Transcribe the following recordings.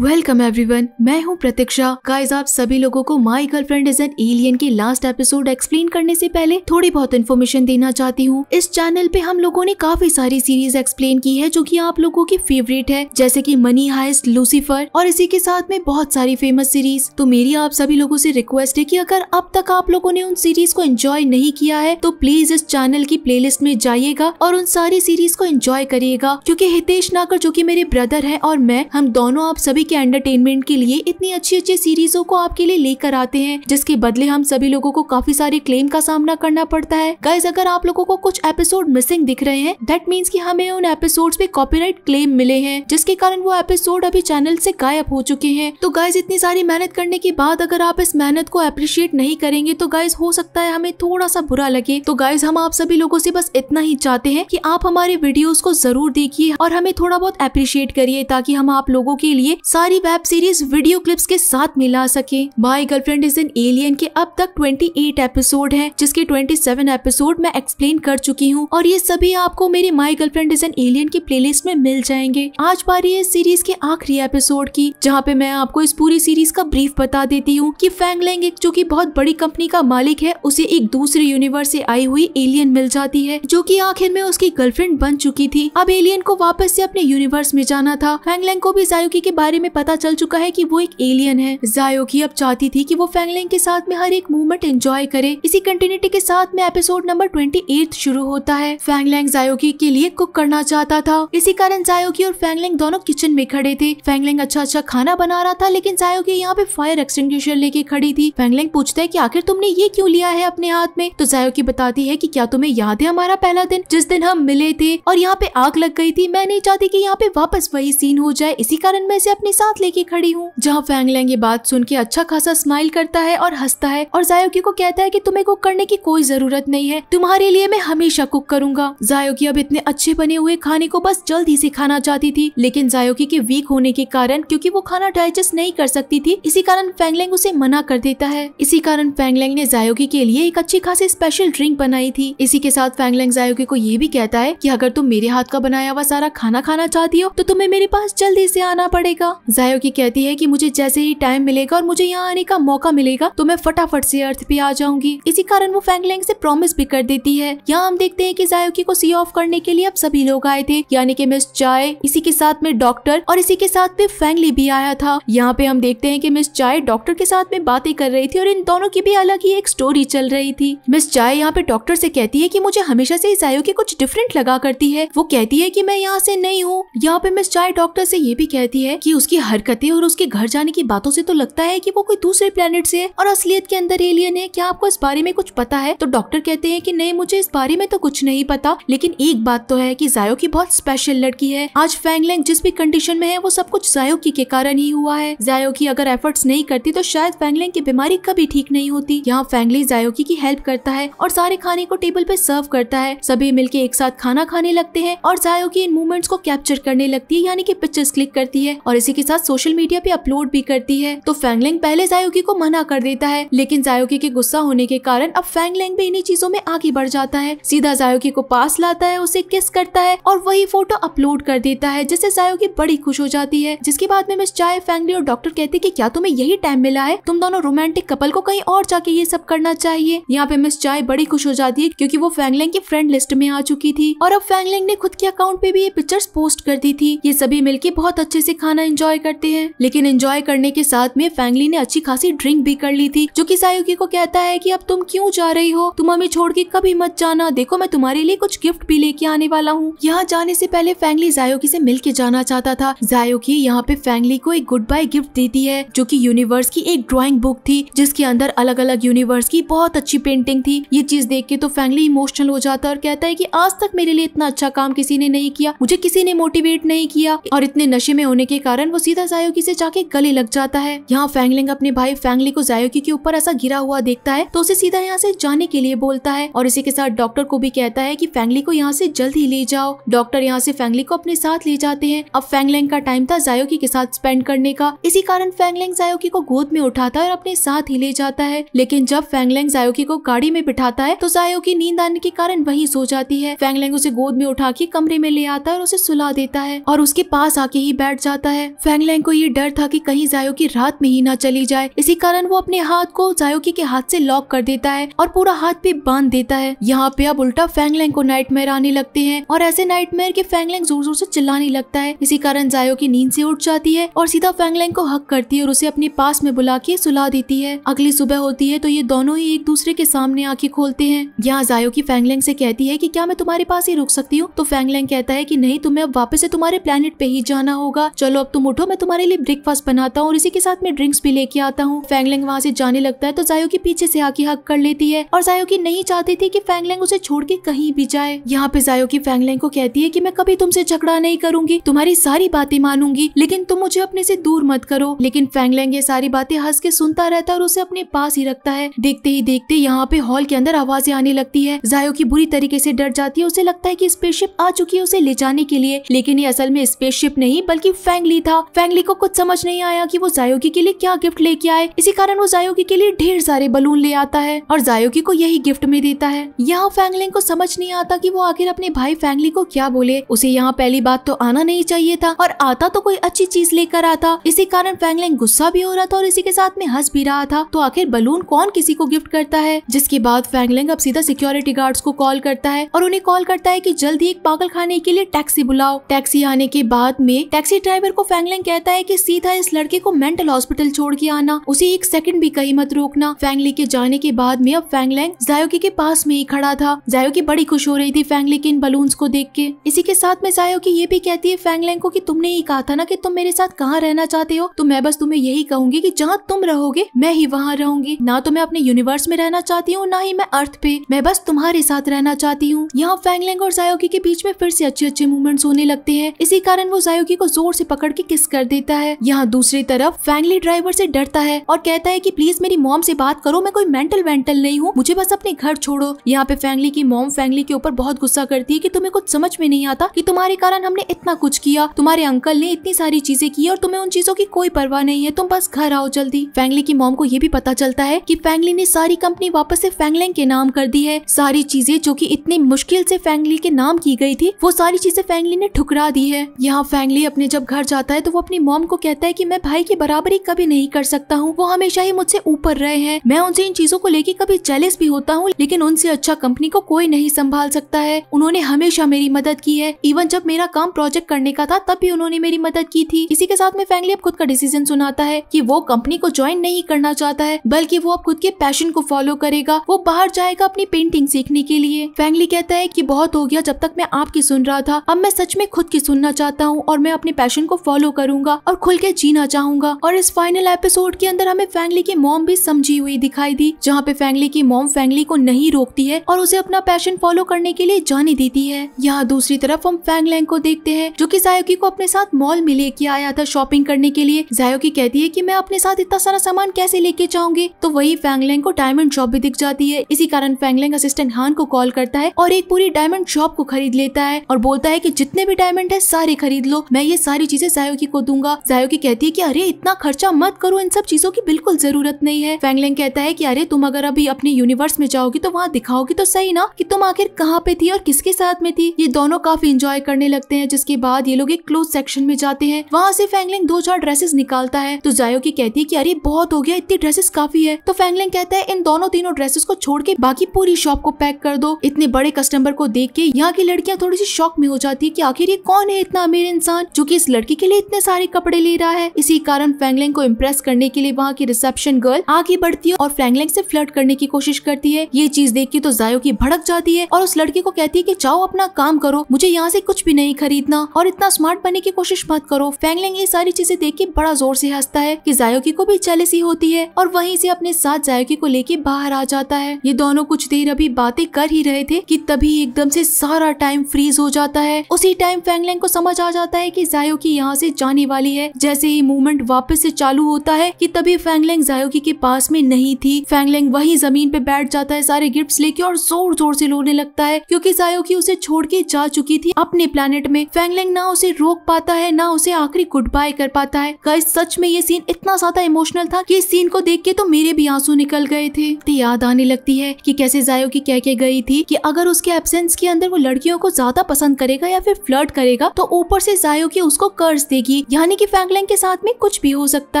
welcome everyone मैं हूं प्रतीक्षा guys आप सभी लोगों को my girlfriend is an alien के लास्ट एपिसोड एक्सप्लेन करने से पहले थोड़ी बहुत इन्फॉर्मेशन देना चाहती हूं इस चैनल पे हम लोगों ने काफी सारी सीरीज एक्सप्लेन की है जो कि आप लोगों की फेवरेट है जैसे कि मनी हाइस्ट लूसीफर और इसी के साथ में बहुत सारी फेमस सीरीज तो मेरी आप सभी लोगों से रिक्वेस्ट है की अगर अब तक आप लोगों ने उन सीरीज को एंजॉय नहीं किया है तो प्लीज इस चैनल की प्ले में जाइएगा और उन सारी सीरीज को एंजॉय करिएगा क्यूँकी हितेश नागर जो की मेरे ब्रदर है और मैं हम दोनों आप सभी सभी के एंटरटेनमेंट के लिए इतनी अच्छी अच्छी सीरीजों को आपके लिए लेकर आते हैं जिसके बदले हम सभी लोगों को काफी सारे क्लेम का सामना करना पड़ता है गाइज अगर आप लोगों को कुछ एपिसोड मिसिंग दिख रहे हैं दैट मीन्स की हमें उन एपिसोड पे कॉपीराइट क्लेम मिले हैं जिसके कारण वो एपिसोड अभी चैनल से गायब हो चुके हैं तो गाइज इतनी सारी मेहनत करने के बाद अगर आप इस मेहनत को अप्रिशिएट नहीं करेंगे तो गाइज हो सकता है हमें थोड़ा सा बुरा लगे तो गाइज हम आप सभी लोगों से बस इतना ही चाहते हैं कि आप हमारे वीडियोस को जरूर देखिए और हमें थोड़ा बहुत अप्रिशिएट करिए ताकि हम आप लोगों के लिए सारी वेब सीरीज वीडियो क्लिप्स के साथ मिला सके my girlfriend is an alien के अब तक 28 एपिसोड हैं जिसके 27 एपिसोड मैं एक्सप्लेन कर चुकी हूँ और ये सभी आपको मेरे my girlfriend is an alien की प्ले में मिल जाएंगे आज बारी है इस सीरीज के आखिरी एपिसोड की जहाँ पे मैं आपको इस पूरी सीरीज का ब्रीफ बता देती हूँ की फैंगलैंग एक जो की बहुत बड़ी कंपनी का मालिक है उसे एक दूसरे यूनिवर्स से आई हुई एलियन मिल जाती है जो की आखिर में उसकी गर्लफ्रेंड बन चुकी थी अब एलियन को वापस से अपने यूनिवर्स में जाना था फैंगलैंग को भी जायुकी के बारे में पता चल चुका है कि वो एक एलियन है जायोकी अब चाहती थी कि वो फैंगलिंग के साथ में हर एक मूवमेंट एंजॉय करे इसी कंटिन्यूटी के साथ में एपिसोड नंबर ट्वेंटी शुरू होता है फैंगलैंग जायोगी के लिए कुक करना चाहता था इसी कारण जायोगी और फैंगलिंग दोनों किचन में खड़े थे फैंगलिंग अच्छा अच्छा खाना बना रहा था लेकिन जायोगी यहाँ पे फायर एक्सटिंग्विशर लेके खड़ी थी फैंगलिंग पूछता है की आखिर तुमने ये क्यूँ लिया है अपने हाथ में तो जायोकी बताती है की क्या तुम्हे याद है हमारा पहला दिन जिस दिन हम मिले थे और यहाँ पे आग लग गई थी मैं नहीं चाहती की यहाँ पे वापस वही सीन हो जाए इसी कारण मैं इसे अपने अपने साथ लेके खड़ी हूँ जहाँ फैंगलैंग ये बात सुन के अच्छा खासा स्माइल करता है और हंसता है और जायोकी को कहता है की तुम्हें कुक करने की कोई जरूरत नहीं है तुम्हारे लिए मैं हमेशा कुक करूंगा जायोकी अब इतने अच्छे बने हुए खाने को बस जल्द ही से खाना चाहती थी लेकिन जायोकी के वीक होने के कारण क्योंकि वो खाना डाइजेस्ट नहीं कर सकती थी इसी कारण फैंगलैंग उसे मना कर देता है इसी कारण फैंगलैंग ने जायोकी के लिए एक अच्छी खासी स्पेशल ड्रिंक बनाई थी इसी के साथ फैंगलैंग जायोकी को ये भी कहता है की अगर तुम मेरे हाथ का बनाया हुआ सारा खाना खाना चाहती हो तो तुम्हें मेरे पास जल्दी से आना पड़ेगा जायोकी कहती है कि मुझे जैसे ही टाइम मिलेगा और मुझे यहाँ आने का मौका मिलेगा तो मैं फटाफट से अर्थ पे आ जाऊंगी इसी कारण वो फैंगलैंग से प्रॉमिस भी कर देती है यहाँ हम देखते हैं कि जायोकी को सी ऑफ करने के लिए अब सभी लोग आए थे यानी कि मिस चाय इसी के साथ में डॉक्टर और इसी के साथ में फैंगली भी आया था यहाँ पे हम देखते हैं की मिस चाय डॉक्टर के साथ में बातें कर रही थी और इन दोनों की भी अलग ही एक स्टोरी चल रही थी मिस चाय यहाँ पे डॉक्टर ऐसी कहती है की मुझे हमेशा ऐसी जायोकी कुछ डिफरेंट लगा करती है वो कहती है की मैं यहाँ ऐसी नहीं हूँ यहाँ पे मिस चाय डॉक्टर ऐसी ये भी कहती है की उसकी हरकतें और उसके घर जाने की बातों से तो लगता है कि वो कोई दूसरे प्लेनेट से है और असलियत के अंदर एलियन है क्या आपको इस बारे में कुछ पता है तो डॉक्टर कहते हैं कि नहीं मुझे इस बारे में तो कुछ नहीं पता लेकिन एक बात तो है कि जायो की बहुत स्पेशल लड़की है आज फैंगलैंग जिस भी कंडीशन में है वो सब कुछ जायो की के कारण ही हुआ है जायो की अगर एफर्ट्स नहीं करती तो शायद फैंगलैंग की बीमारी कभी ठीक नहीं होती यहाँ फैंगली जायोकी की हेल्प करता है और सारे खाने को टेबल पे सर्व करता है सभी मिलके एक साथ खाना खाने लगते हैं और जायोकी इन मूवमेंट्स को कैप्चर करने लगती है यानी कि पिक्चर्स क्लिक करती है और इसी इसी के साथ सोशल मीडिया पे अपलोड भी करती है तो फैंगलिंग पहले जायोगी को मना कर देता है लेकिन जायोगी के गुस्सा होने के कारण अब फैंगलिंग भी इन्हीं चीजों में आगे बढ़ जाता है सीधा जायोगी को पास लाता है उसे किस करता है और वही फोटो अपलोड कर देता है जिससे जायोगी बड़ी खुश हो जाती है जिसके बाद में मिस चाय फैंगली और डॉक्टर कहते की क्या तुम्हें यही टाइम मिला है तुम दोनों रोमांटिक कपल को कहीं और जाके ये सब करना चाहिए यहाँ पे मिस चाय बड़ी खुश हो जाती है क्यूँकी वो फैंगलिंग की फ्रेंड लिस्ट में आ चुकी थी और अब फैंगलिंग ने खुद के अकाउंट पे भी ये पिक्चर्स पोस्ट कर दी थी ये सभी मिलके बहुत अच्छे से खाना एंजॉय एंजॉय करते हैं लेकिन एंजॉय करने के साथ में फैंगली ने अच्छी खासी ड्रिंक भी कर ली थी जो की सायुकी को कहता है की अब तुम क्यूँ जा रही हो तुम हमें छोड़ के कभी मत जाना देखो मैं तुम्हारे लिए कुछ गिफ्ट भी लेके आने वाला हूँ यहाँ जाने से पहले फैंगली जायोकी से मिल के जाना चाहता था जायोकी यहाँ पे फैंगली को एक गुड बाय गिफ्ट देती है जो कि यूनिवर्स की एक ड्राइंग बुक थी जिसके अंदर अलग अलग यूनिवर्स की बहुत अच्छी पेंटिंग थी ये चीज देख के तो फैंगली इमोशनल हो जाता है और कहता है की आज तक मेरे लिए इतना अच्छा काम किसी ने नहीं किया मुझे किसी ने मोटिवेट नहीं किया और इतने नशे में होने के कारण वो सीधा जायोगी से जाके गले लग जाता है यहाँ फैंगलिंग अपने भाई फैंगली को जायोगी के ऊपर ऐसा गिरा हुआ देखता है तो उसे सीधा यहाँ से जाने के लिए बोलता है और इसी के साथ डॉक्टर को भी कहता है की फैंगली को यहाँ से जल्द ही ले जाओ डॉक्टर यहाँ से फैंगली को अपने साथ ले जाते हैं अब फैंगलैंग का टाइम था जायोकी के साथ स्पेंड करने का इसी कारण फैंगलैंग जायोकी को गोद में उठाता है और अपने साथ ही ले जाता है लेकिन जब फैंगलैंग जायोकी को गाड़ी में बिठाता है तो जायोकी नींद आने के कारण वही सो जाती है फैंगलैंग उसे गोद में उठा के कमरे में ले आता है और उसे सुला देता है और उसके पास आके ही बैठ जाता है फैंगलैंग को ये डर था कि कहीं जायो की रात में ही ना चली जाए इसी कारण वो अपने हाथ को जायोकी के हाथ से लॉक कर देता है और पूरा हाथ भी बांध देता है यहाँ पे अब उल्टा फैंगलैंग को नाइटमेयर आने लगते हैं और ऐसे नाइटमेयर के फैंगलैंग जोर जोर से चिल्लाने लगता है इसी कारण जायो की नींद से उठ जाती है और सीधा फैंगलैंग को हक करती है और उसे अपने पास में बुला के सुला देती है अगली सुबह होती है तो ये दोनों ही एक दूसरे के सामने आके खोलते हैं यहाँ जायो की फैंगलैंग से कहती है कि क्या मैं तुम्हारे पास ही रुक सकती हूँ तो फैंगलैंग कहता है कि नहीं तुम्हें अब वापस से तुम्हारे प्लेनेट पे ही जाना होगा चलो अब तुम उठो मैं तुम्हारे लिए ब्रेकफास्ट बनाता हूँ और इसी के साथ मैं ड्रिंक्स भी लेके आता हूँ फैंगलिंग वहाँ से जाने लगता है तो जायो की पीछे से आके हक कर लेती है और जायो की नहीं चाहती थी की फैंगलिंग उसे छोड़ के कहीं भी जाए यहाँ पे जायो की फैंगलिंग को कहती है की मैं कभी तुमसे झगड़ा नहीं करूंगी तुम्हारी सारी बातें मानूंगी लेकिन तुम मुझे अपने से दूर मत करो लेकिन फैंगलैंग ये सारी बातें हंस के सुनता रहता है और उसे अपने पास ही रखता है देखते ही देखते यहाँ पे हॉल के अंदर आवाजें आने लगती है जायो की बुरी तरीके से डर जाती है उसे लगता है कि स्पेसशिप आ चुकी है उसे ले जाने के लिए लेकिन ये असल में स्पेसशिप नहीं बल्कि फैंगली था फैंगली को कुछ समझ नहीं आया कि वो जायोगी के लिए क्या गिफ्ट लेके आए इसी कारण वो जायोगी के लिए ढेर सारे बलून ले आता है और जायोगी को यही गिफ्ट में देता है यहाँ फैंगलिंग को समझ नहीं आता की वो आखिर अपने भाई फैंगली को क्या बोले उसे यहाँ पहली बात तो आना नहीं चाहिए था और आता तो कोई अच्छी चीज लेकर आता इसी कारण फैंगलिंग गुस्सा भी हो रहा था और इसी के साथ में हंस भी रहा था तो आखिर बलून कौन किसी को गिफ्ट करता है जिसके बाद फैंगलिंग अब सीधा सिक्योरिटी गार्ड्स को कॉल करता है और उन्हें कॉल करता है कि जल्दी एक पागल खाने के लिए टैक्सी बुलाओ टैक्सी आने के बाद में टैक्सी ड्राइवर को फैंगलिंग फैंगलिंग कहता है कि सीधा इस लड़के को मेंटल हॉस्पिटल छोड़ के आना उसे एक सेकंड भी कहीं मत रोकना फैंगली के जाने के बाद में अब फैंगलैंग जायोकी के पास में ही खड़ा था जायोकी बड़ी खुश हो रही थी फैंगली के इन बलून को देख के इसी के साथ में जायोकी ये भी कहती है फैंगलैंग को की तुमने ही कहा था ना की तुम मेरे साथ कहाँ रहना चाहते हो तो मैं बस तुम्हें यही कहूंगी की जहाँ तुम रहोगे मैं ही वहाँ रहूंगी ना तो मैं अपने यूनिवर्स में रहना चाहती हूँ ना ही मैं अर्थ पे मैं बस तुम्हारे साथ रहना चाहती हूँ यहाँ फैंगलैंग और जायोकी के बीच में फिर से अच्छे अच्छे मूवमेंट्स होने लगते हैं इसी कारण वो जायोकी को जोर से पकड़ के किस कर देता है यहाँ दूसरी तरफ फैंगली ड्राइवर से डरता है और कहता है कि प्लीज मेरी मॉम से बात करो मैं कोई मेंटल वेंटल नहीं हूँ मुझे बस अपने घर छोड़ो यहाँ पे फैंगली की मॉम फैंगली के ऊपर बहुत गुस्सा करती है कि तुम्हें कुछ समझ में नहीं आता कि तुम्हारे कारण हमने इतना कुछ किया तुम्हारे अंकल ने इतनी सारी चीजें की और तुम्हें उन चीजों की कोई परवाह नहीं है तुम बस घर आओ जल्दी फैंगली की मॉम को ये भी पता चलता है की फैंगली ने सारी कंपनी वापस ऐसी फैंगलिंग के नाम कर दी है सारी चीजें जो की इतनी मुश्किल ऐसी फैंगली के नाम की गयी थी वो सारी चीजें फैंगली ने ठुकरा दी है यहाँ फैंगली अपने जब घर जाता है तो वो अपनी मॉम को कहता है कि मैं भाई की बराबरी कभी नहीं कर सकता हूँ वो हमेशा ही मुझसे ऊपर रहे हैं मैं उनसे इन चीजों को लेके कभी जेलिस भी होता हूँ लेकिन उनसे अच्छा कंपनी को कोई नहीं संभाल सकता है उन्होंने हमेशा मेरी मदद की है इवन जब मेरा काम प्रोजेक्ट करने का था तब भी उन्होंने मेरी मदद की थी इसी के साथ में फैंगली अब खुद का डिसीजन सुनाता है की वो कंपनी को ज्वाइन नहीं करना चाहता है बल्कि वो अब खुद के पैशन को फॉलो करेगा वो बाहर जाएगा अपनी पेंटिंग सीखने के लिए फैंगली कहता है की बहुत हो गया जब तक मैं आपकी सुन रहा था अब मैं सच में खुद की सुनना चाहता हूँ और मैं अपने पैशन को फॉलो करूंगा और खुल के जीना चाहूंगा और इस फाइनल एपिसोड के अंदर हमें फैंगली की मोम भी समझी हुई दिखाई दी जहाँ पे फैंगली की मोम फैंगली को नहीं रोकती है और उसे अपना पैशन फॉलो करने के लिए जाने देती है यहाँ दूसरी तरफ हम फैंगलैंग को देखते हैं जो की जायोकी को अपने साथ मॉल में लेके आया था शॉपिंग करने के लिए जायोकी कहती है की मैं अपने साथ इतना सारा सामान कैसे लेके जाऊंगी तो वही फैंगलैंग को डायमंड शॉप भी दिख जाती है इसी कारण फैंगलैंग असिस्टेंट हान को कॉल करता है और एक पूरी डायमंड शॉप को खरीद लेता है और बोलता है की जितने भी डायमंड है सारे खरीद लो मैं ये सारी चीजें जायो जायोकी को दूंगा जायोकी कहती है की अरे इतना खर्चा मत करो इन सब चीजों की बिल्कुल जरूरत नहीं है फैंगलिंग कहता है की अरे तुम अगर अभी अपने यूनिवर्स में जाओगी तो वहाँ दिखाओगी तो सही ना की तुम आखिर कहाँ पे थी और किसके साथ में थी ये दोनों काफी इंजॉय करने लगते हैं जिसके बाद ये लोग एक क्लोज सेक्शन में जाते हैं वहाँ से फैंगलिंग दो चार ड्रेसेस निकालता है तो जायो की कहती है की अरे बहुत हो गया इतनी ड्रेसेस काफी है तो फैंगलिंग कहता है इन दोनों तीनों ड्रेसेस को छोड़ के बाकी पूरी शॉप को पैक कर दो इतने बड़े कस्टमर को देख के यहाँ की लड़कियाँ थोड़ी सी शॉक में हो जाती है की आखिर ये कौन है इतना अमीर इंसान जो की इस लड़की के लिए इतने सारे कपड़े ले रहा है इसी कारण फ्रैंकलिन को इम्प्रेस करने के लिए वहाँ की रिसेप्शन गर्ल आगे बढ़ती है और फ्रैंकलिन से फ्लर्ट करने की कोशिश करती है ये चीज देख के तो जायो की भड़क जाती है और उस लड़की को कहती है की जाओ अपना काम करो मुझे यहाँ से कुछ भी नहीं खरीदना और इतना स्मार्ट बनने की कोशिश मत करो फ्रैंकलिन ये सारी चीजें देख के बड़ा जोर से हंसता है की जायोकी को भी सी होती है और वही से अपने साथ जायोकी को लेके बाहर आ जाता है ये दोनों कुछ देर अभी बातें कर ही रहे थे की तभी एकदम से सारा टाइम फ्रीज हो जाता है उसी टाइम फैंगलैंग को समझ आ जाता है कि जायो की यहाँ से जाने वाली है जैसे ही मूवमेंट वापस से चालू होता है कि तभी फैंगलैंग जायोकी के पास में नहीं थी फैंगलैंग वही जमीन पे बैठ जाता है सारे गिफ्ट लेके और जोर जोर से रोने लगता है क्योंकि जायोकी उसे छोड़ के जा चुकी थी अपने प्लेनेट में फैंगलैंग ना उसे रोक पाता है ना उसे आखिरी गुड बाय कर पाता है गाइस सच में ये सीन इतना ज्यादा इमोशनल था कि इस सीन को देख के तो मेरे भी आंसू निकल गए थे तो याद आने लगती है कि कैसे जायोकी कह के गई थी कि अगर उसके एब्सेंस के अंदर वो लड़कियों को ज्यादा पसंद करेगा या फिर फ्लर्ट करेगा तो ऊपर से जायोकी उसको कर्ज देगी थी यानी कि फैंगलैंग के साथ में कुछ भी हो सकता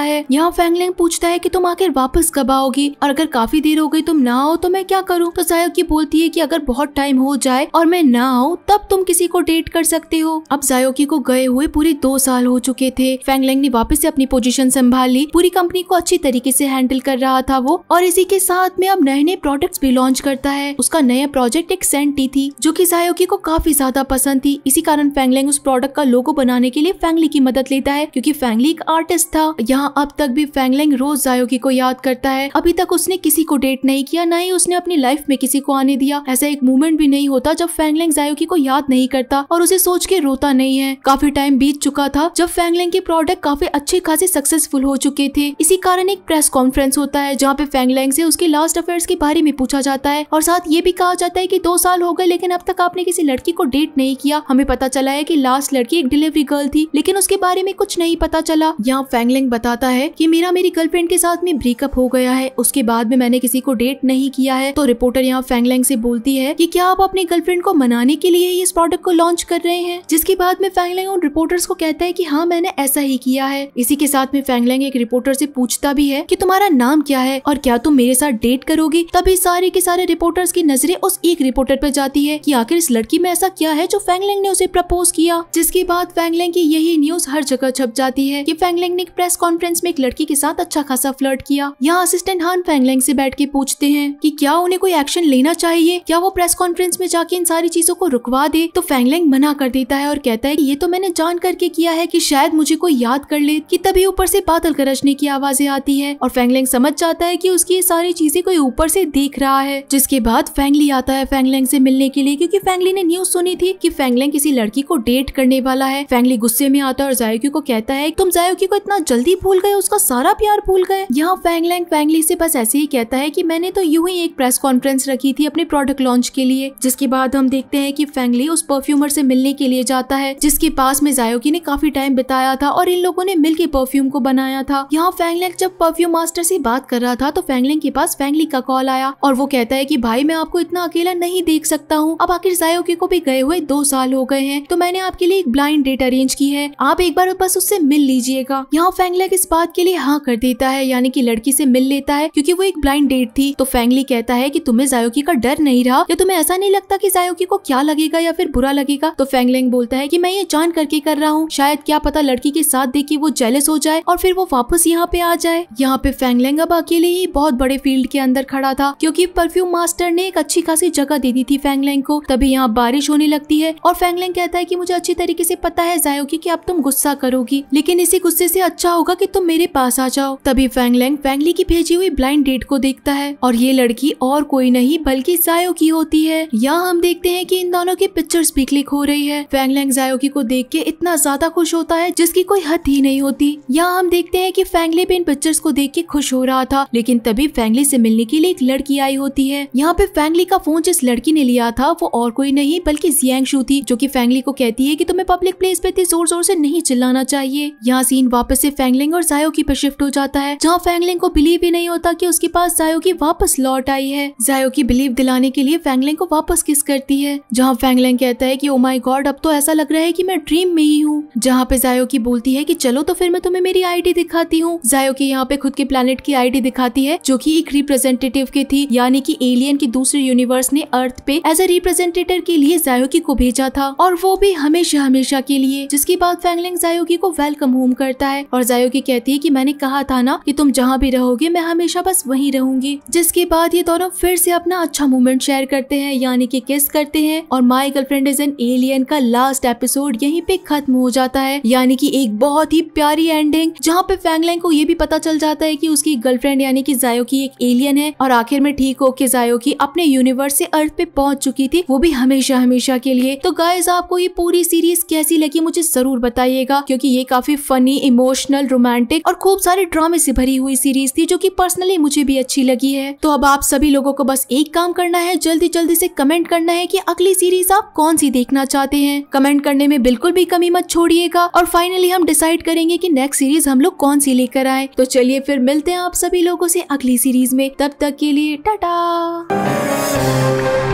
है यहाँ फैंगलैंग पूछता है कि तुम आखिर वापस कब आओगी और अगर काफी देर हो गई तुम ना आओ तो मैं क्या करूँ तो जायोकी बोलती है की अगर बहुत टाइम हो जाए और मैं न आऊँ तब तुम किसी को डेट कर सकते हो अब जायोकी को गए हुए पूरे दो साल हो चुके थे फैंगलैंग ने वापस से अपनी पोजीशन संभाल ली पूरी कंपनी को अच्छी तरीके से हैंडल कर रहा था वो और इसी के साथ में अब नए नए प्रोडक्ट्स भी लॉन्च करता है उसका नया प्रोजेक्ट एक सेंटी थी जो कि जायोकी को काफी ज्यादा पसंद थी इसी कारण फैंगलैंग उस प्रोडक्ट का लोगो बनाने के लिए फैंगली की मदद मदद लेता है क्योंकि फैंगली एक आर्टिस्ट था यहाँ अब तक भी फैंगलिंग रोज जायोगी को याद करता है अभी तक उसने किसी को डेट नहीं किया न ही उसने अपनी लाइफ में किसी को आने दिया ऐसा एक मूवमेंट भी नहीं होता जब फैंगलिंग जायोगी को याद नहीं करता और उसे सोच के रोता नहीं है काफी टाइम बीत चुका था जब फैंगलिंग के प्रोडक्ट काफी अच्छे खासे सक्सेसफुल हो चुके थे इसी कारण एक प्रेस कॉन्फ्रेंस होता है जहाँ पे फैंगलैंग से उसके लास्ट अफेयर्स के बारे में पूछा जाता है और साथ ये भी कहा जाता है कि दो साल हो गए लेकिन अब तक आपने किसी लड़की को डेट नहीं किया हमें पता चला है कि लास्ट लड़की एक डिलीवरी गर्ल थी लेकिन उसके बारे में कुछ नहीं पता चला यहाँ फैंगलिंग बताता है की मेरा मेरी गर्लफ्रेंड के साथ में ब्रेकअप हो गया है उसके बाद में मैंने किसी को डेट नहीं किया है तो रिपोर्टर यहाँ फैंगलैंग से बोलती है कि क्या आप अपने गर्लफ्रेंड को मनाने के लिए इस प्रोडक्ट को लॉन्च कर रहे हैं जिसके बाद में फैंगलैंग उन रिपोर्टर्स को कहता है की हाँ मैंने ऐसा ही किया है इसी के साथ में फैंगलैंग एक रिपोर्टर ऐसी पूछता भी है की तुम्हारा नाम क्या है और क्या तुम मेरे साथ डेट करोगी तभी सारे के सारे रिपोर्टर्स की नजरे उस एक रिपोर्टर पर जाती है की आखिर इस लड़की में ऐसा क्या है जो फैंगलैंग ने उसे प्रपोज किया जिसके बाद फैंगलैंग की यही न्यूज हर जगह छप जाती है की फैंगलेंग ने एक प्रेस कॉन्फ्रेंस में एक लड़की के साथ अच्छा खासा फ्लर्ट किया यहाँ असिस्टेंट हान फैंगलेंग से बैठ के पूछते हैं कि क्या उन्हें कोई एक्शन लेना चाहिए क्या वो प्रेस कॉन्फ्रेंस में जाके इन सारी चीजों को रुकवा दे तो फैंगलेंग मना कर देता है और कहता है की ये तो मैंने जान करके किया है कि शायद मुझे कोई याद कर ले की तभी ऊपर ऐसी बादल गरजने की आवाजें आती है और फैंगलेंग समझ जाता है की उसकी ये सारी चीजें कोई ऊपर ऐसी देख रहा है जिसके बाद फैंगली आता है फैंगलेंग से मिलने के लिए क्योंकि फैंगली ने न्यूज सुनी थी की फैंगलेंग किसी लड़की को डेट करने वाला है फैंगली गुस्से में आता है और जायोकी को कहता है तुम जायोकी को इतना जल्दी भूल गए उसका सारा प्यार भूल गए यहाँ फैंगलैंग फैंगली से बस ऐसे ही कहता है की मैंने तो यूं ही एक प्रेस कॉन्फ्रेंस रखी थी अपने प्रोडक्ट लॉन्च के लिए जिसके बाद हम देखते हैं कि फैंगली उस परफ्यूमर से मिलने के लिए जाता है जिसके पास में जायोकी ने काफी टाइम बिताया था और इन लोगों ने मिलकर परफ्यूम को बनाया था यहाँ फैंगलैंग जब परफ्यूम मास्टर से बात कर रहा था तो फैंगलैंग के पास फैंगली का कॉल आया और वो कहता है की भाई मैं आपको इतना अकेला नहीं देख सकता हूँ अब आखिर जायोकी को भी गए हुए दो साल हो गए हैं तो मैंने आपके लिए एक ब्लाइंड डेट अरेंज की है आप एक एक बार बस उससे मिल लीजिएगा यहाँ फैंगलैक इस बात के लिए हाँ कर देता है यानी की लड़की से मिल लेता है क्योंकि वो एक ब्लाइंड डेट थी तो फैंगली कहता है की तुम्हें जायोकी का डर नहीं रहा या तुम्हें ऐसा नहीं लगता की जायोकी को क्या लगेगा या फिर बुरा लगेगा तो फैंगलैंग बोलता है की मैं ये जान करके कर रहा हूँ शायद क्या पता लड़की के साथ देखी वो जेलस हो जाए और फिर वो वापस यहाँ पे आ जाए यहाँ पे फैंगलैंग अब अकेले ही बहुत बड़े फील्ड के अंदर खड़ा था क्यूँकी परफ्यूम मास्टर ने एक अच्छी खासी जगह दे दी थी फैंगलैंग को तभी यहाँ बारिश होने लगती है और फैंगलैंग कहता है की मुझे अच्छी तरीके से पता है जायोकी की अब तुम गुस्सा गुस्सा करोगी लेकिन इसी गुस्से से अच्छा होगा कि तुम मेरे पास आ जाओ तभी फैंगलैंग फैंगली की भेजी हुई ब्लाइंड डेट को देखता है और ये लड़की और कोई नहीं बल्कि जायो की होती है यहाँ हम देखते हैं की इन दोनों की पिक्चर्स भी क्लिक हो रही है फैंगलैंग जायो की को देख के इतना ज्यादा खुश होता है जिसकी कोई हद ही नहीं होती यहाँ हम देखते हैं की फैंगली भी इन पिक्चर्स को देख के खुश हो रहा था लेकिन तभी फैंगली ऐसी मिलने के लिए एक लड़की आई होती है यहाँ पे फैंगली का फोन जिस लड़की ने लिया था वो और कोई नहीं बल्कि जियांग शू थी जो की फैंगली को कहती है की तुम्हें पब्लिक प्लेस पे इतनी जोर जोर से नहीं चिल्लाना चाहिए यहाँ सीन वापस से फैंगलिंग और जायो की पे शिफ्ट हो जाता है जहाँ फैंगलिंग को बिलीव ही नहीं होता की उसके पास जायो की वापस लौट आई है जायो की बिलीव दिलाने के लिए फैंगलिंग को वापस किस करती है जहाँ फैंगलिंग कहता है की ओ माई गॉड अब तो ऐसा लग रहा है की मैं ड्रीम में ही हूँ जहाँ पे जायो की बोलती है की चलो तो फिर मैं तुम्हें मेरी आई दिखाती हूँ जायो की यहाँ पे खुद के प्लान की आई दिखाती है जो की एक रिप्रेजेंटेटिव की थी यानी की एलियन की दूसरे यूनिवर्स ने अर्थ पे एज ए रिप्रेजेंटेटिव के लिए जायोकी को भेजा था और वो भी हमेशा हमेशा के लिए जिसके बाद फैंगलिंग जायोगी को वेलकम होम करता है और जायोगी कहती है कि मैंने कहा था ना कि तुम जहाँ भी रहोगे मैं हमेशा बस वहीं रहूंगी जिसके बाद ये दोनों फिर से अपना अच्छा मोमेंट शेयर करते हैं यानी कि किस करते हैं और my girlfriend is an alien का लास्ट एपिसोड यहीं पे खत्म हो जाता है यानी कि एक बहुत ही प्यारी एंडिंग जहाँ पे फैंगलैंग को ये भी पता चल जाता है की उसकी गर्लफ्रेंड यानी की जायोकी एक एलियन है और आखिर में ठीक होके जायोकी अपने यूनिवर्स से अर्थ पे पहुंच चुकी थी वो भी हमेशा हमेशा के लिए तो गाइज आपको ये पूरी सीरीज कैसी लगी मुझे जरूर बताइएगा जाएगा क्योंकि ये काफी फनी इमोशनल रोमांटिक और खूब सारे ड्रामे से भरी हुई सीरीज थी जो कि पर्सनली मुझे भी अच्छी लगी है तो अब आप सभी लोगों को बस एक काम करना है जल्दी जल्दी से कमेंट करना है कि अगली सीरीज आप कौन सी देखना चाहते हैं कमेंट करने में बिल्कुल भी कमी मत छोड़िएगा और फाइनली हम डिसाइड करेंगे की नेक्स्ट सीरीज हम लोग कौन सी लेकर आए तो चलिए फिर मिलते हैं आप सभी लोगों से अगली सीरीज में तब तक के लिए टाटा